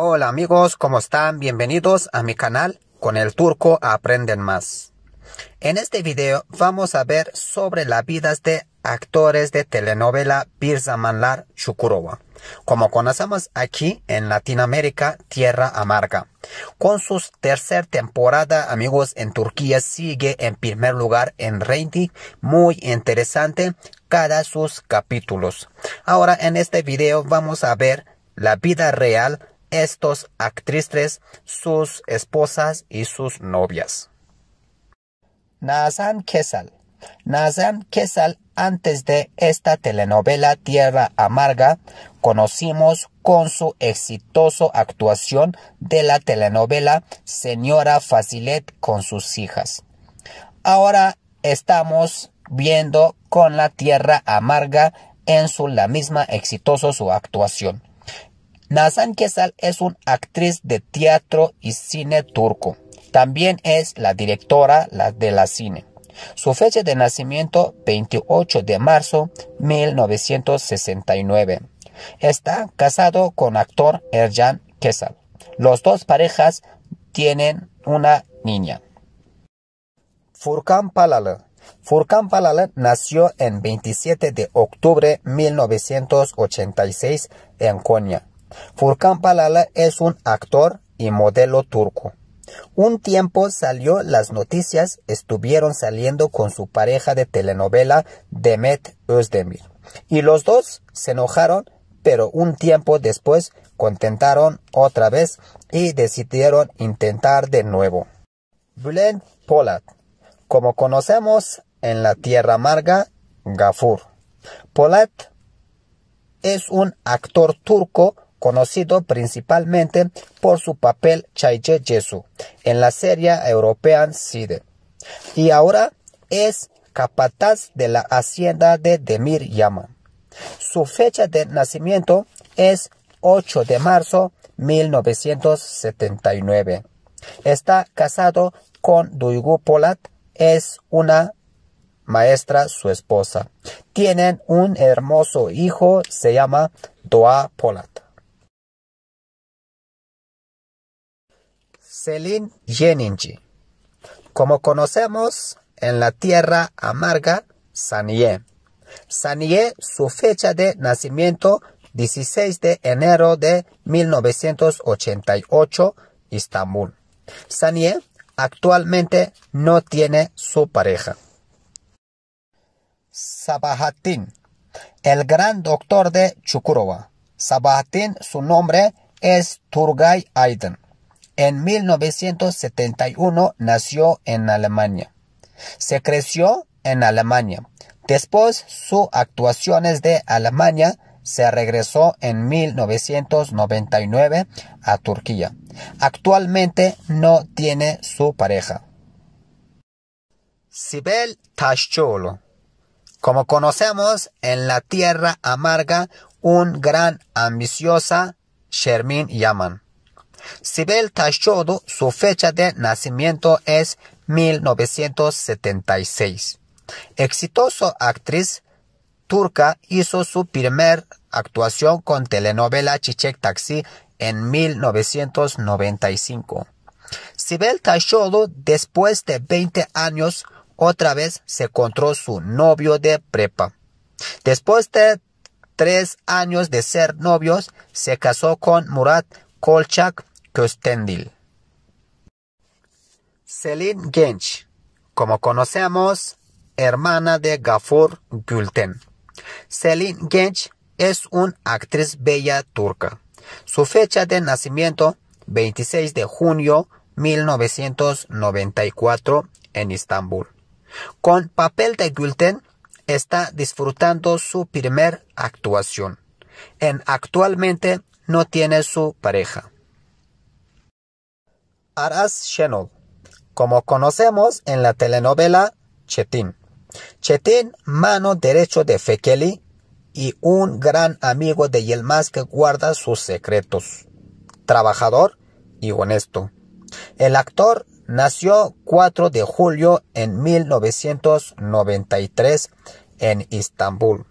Hola amigos, ¿cómo están? Bienvenidos a mi canal Con el Turco Aprenden Más. En este video vamos a ver sobre las vidas de actores de telenovela Birzamanlar Chukurova, como conocemos aquí en Latinoamérica Tierra Amarga. Con su tercer temporada, amigos, en Turquía sigue en primer lugar en Reindy. muy interesante cada sus capítulos. Ahora en este video vamos a ver la vida real estos actrices, sus esposas y sus novias. Nazan Kesal. Nazan Kesal, antes de esta telenovela Tierra Amarga, conocimos con su exitoso actuación de la telenovela Señora Facilet con sus hijas. Ahora estamos viendo con la Tierra Amarga en su la misma exitoso su actuación. Nazan Kesal es una actriz de teatro y cine turco. También es la directora de la cine. Su fecha de nacimiento 28 de marzo 1969. Está casado con actor Erjan Kesal. Los dos parejas tienen una niña. Furkan Palal. Furkan Palal nació en 27 de octubre 1986 en Konya. Furkan Palala es un actor y modelo turco. Un tiempo salió las noticias, estuvieron saliendo con su pareja de telenovela Demet Özdemir. Y los dos se enojaron, pero un tiempo después contentaron otra vez y decidieron intentar de nuevo. Bülent Polat, como conocemos en la tierra amarga, Gafur. Polat es un actor turco conocido principalmente por su papel Chaije Jesu en la serie European Side. Y ahora es capataz de la hacienda de Demir Yama. Su fecha de nacimiento es 8 de marzo 1979. Está casado con Duygu Polat, es una maestra su esposa. Tienen un hermoso hijo, se llama Doa Polat. Selin Yeninji, como conocemos en la tierra amarga, Sanié. Sanié, su fecha de nacimiento, 16 de enero de 1988, Estambul. Sanié actualmente no tiene su pareja. Sabahattin, el gran doctor de Chukurova. Sabahattin, su nombre es Turgay Aydın. En 1971 nació en Alemania. Se creció en Alemania. Después sus actuaciones de Alemania se regresó en 1999 a Turquía. Actualmente no tiene su pareja. Sibel Taşçıoğlu. Como conocemos, en la tierra amarga, un gran ambiciosa Shermin Yaman. Sibel Tashodo, su fecha de nacimiento es 1976. Exitosa actriz turca hizo su primer actuación con telenovela Chichek Taxi en 1995. Sibel Tashodo, después de 20 años, otra vez se encontró su novio de prepa. Después de tres años de ser novios, se casó con Murat Kolchak, Köstendil. Selin Genç, como conocemos, hermana de Gafur Gülten. Selin Genç es una actriz bella turca. Su fecha de nacimiento, 26 de junio 1994, en Estambul. Con papel de Gülten, está disfrutando su primer actuación. En actualmente no tiene su pareja. Aras como conocemos en la telenovela Chetín. Chetín, mano derecho de Fekeli y un gran amigo de Yelmaz que guarda sus secretos. Trabajador y honesto. El actor nació 4 de julio en 1993 en Estambul.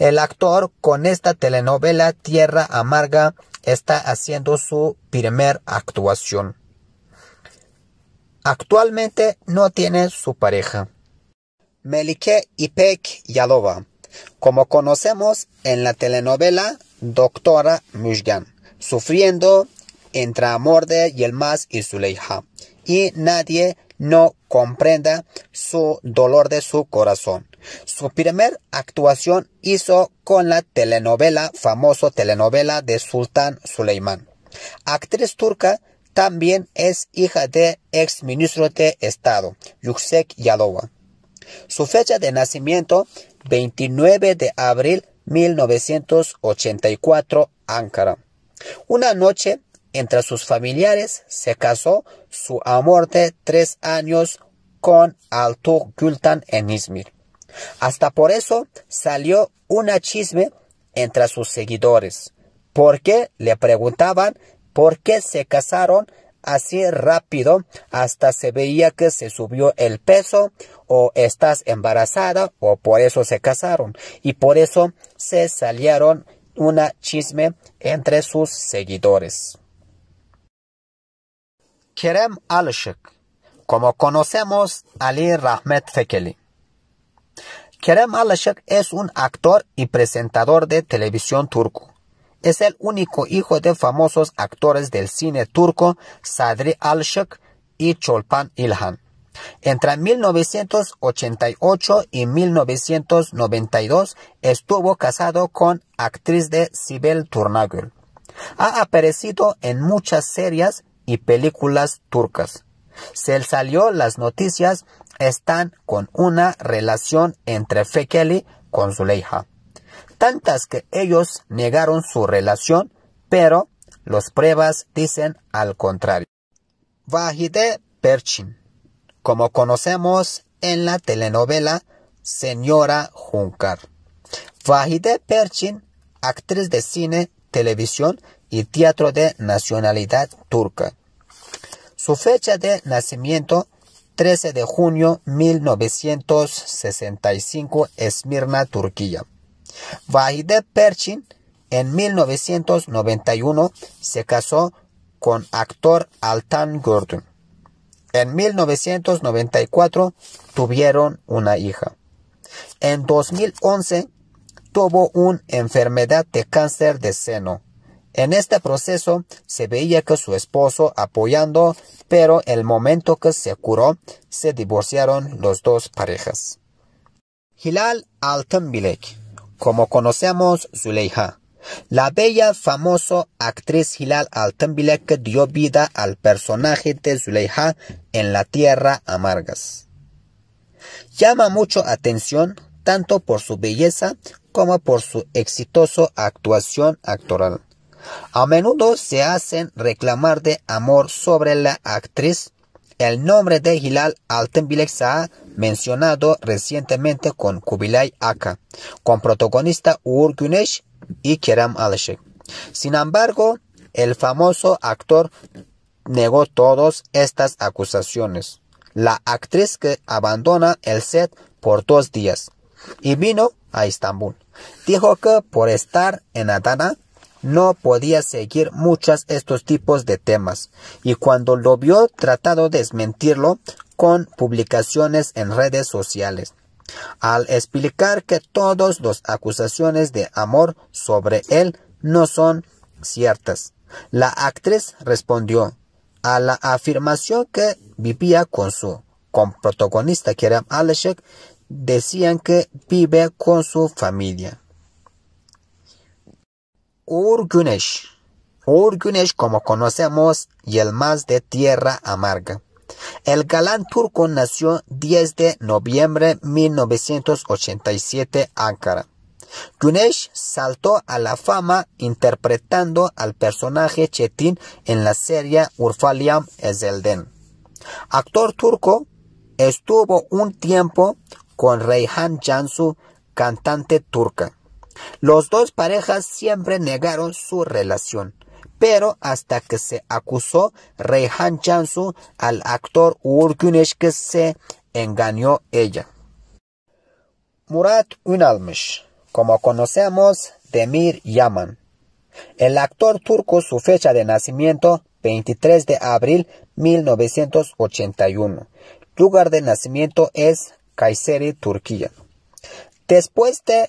El actor con esta telenovela Tierra Amarga está haciendo su primer actuación. Actualmente no tiene su pareja. Melike Ipek Yalova, como conocemos en la telenovela Doctora Mujgan, sufriendo entre amor de Yelmaz y Zuleija, y nadie no comprenda su dolor de su corazón. Su primer actuación hizo con la telenovela, famoso telenovela de Sultán Suleimán, actriz turca también es hija de ex ministro de Estado, Yuksek Yadova. Su fecha de nacimiento, 29 de abril 1984, Ankara. Una noche, entre sus familiares, se casó su amor de tres años con Altur Gultan en Izmir. Hasta por eso salió una chisme entre sus seguidores, porque le preguntaban ¿Por qué se casaron así rápido? Hasta se veía que se subió el peso o estás embarazada o por eso se casaron y por eso se salieron una chisme entre sus seguidores. Kerem Alshik, como conocemos Ali Rahmet Fekeli. Kerem al-shek es un actor y presentador de televisión turco es el único hijo de famosos actores del cine turco Sadri Al-Shak y Cholpan Ilhan. Entre 1988 y 1992 estuvo casado con actriz de Sibel Turnagül. Ha aparecido en muchas series y películas turcas. Se salió las noticias están con una relación entre Fekeli con Zuleija tantas que ellos negaron su relación, pero las pruebas dicen al contrario. Vahide Perchin, como conocemos en la telenovela Señora Juncar. Vahide Perchin, actriz de cine, televisión y teatro de nacionalidad turca. Su fecha de nacimiento 13 de junio 1965, Esmirna, Turquía. Vahide Perchin en 1991 se casó con actor Altan Gordon. En 1994 tuvieron una hija. En 2011 tuvo una enfermedad de cáncer de seno. En este proceso se veía que su esposo apoyando, pero el momento que se curó, se divorciaron los dos parejas. Hilal Altanbilek como conocemos Zuleiha, La bella, famosa actriz Hilal Altınbilek dio vida al personaje de Zuleiha en La Tierra Amargas. Llama mucho atención tanto por su belleza como por su exitosa actuación actoral. A menudo se hacen reclamar de amor sobre la actriz. El nombre de Hilal Altınbilek ha mencionado recientemente con Kubilay Aka, con protagonista Uğur Güneş y Kerem Alışık. Sin embargo, el famoso actor negó todas estas acusaciones. La actriz que abandona el set por dos días y vino a Estambul. Dijo que por estar en Adana no podía seguir muchos estos tipos de temas y cuando lo vio tratado de desmentirlo con publicaciones en redes sociales, al explicar que todas las acusaciones de amor sobre él no son ciertas. La actriz respondió a la afirmación que vivía con su con protagonista Kerem decían que vive con su familia. Urgunesh. Urgunesh como conocemos y el más de tierra amarga. El galán turco nació 10 de noviembre 1987 Ankara. Güneş saltó a la fama interpretando al personaje chetín en la serie Urfaliam Ezelden. Actor turco, estuvo un tiempo con Reyhan Jansu, cantante turca. Los dos parejas siempre negaron su relación pero hasta que se acusó Reyhan Chansu al actor Uğur que se engañó ella. Murat Ünalmış, como conocemos, Demir Yaman. El actor turco, su fecha de nacimiento, 23 de abril 1981. Lugar de nacimiento es Kayseri, Turquía. Después de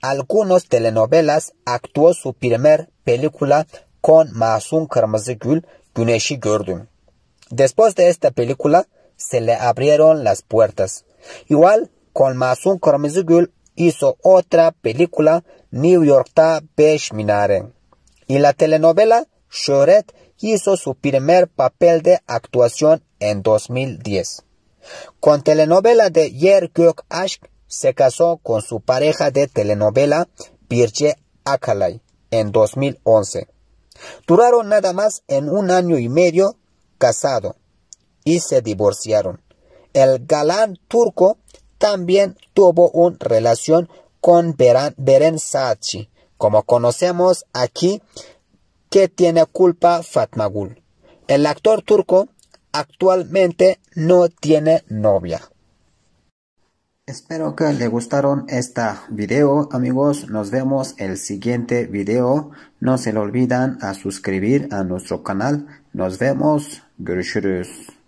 algunas telenovelas, actuó su primer película con masum Kırmızı güneşi Después de esta película se le abrieron las puertas. Igual con masum Kırmızı hizo otra película New York'ta Beş Minare. Y la telenovela Shoret hizo su primer papel de actuación en 2010. Con telenovela de Yer Gök Aşk se casó con su pareja de telenovela Birce Akalay en 2011. Duraron nada más en un año y medio casado y se divorciaron. El galán turco también tuvo una relación con Beren, Sachi, como conocemos aquí, que tiene culpa Fatmagul. El actor turco actualmente no tiene novia. Espero que les gustaron este video amigos, nos vemos el siguiente video, no se lo olvidan a suscribir a nuestro canal, nos vemos, görüşürüz.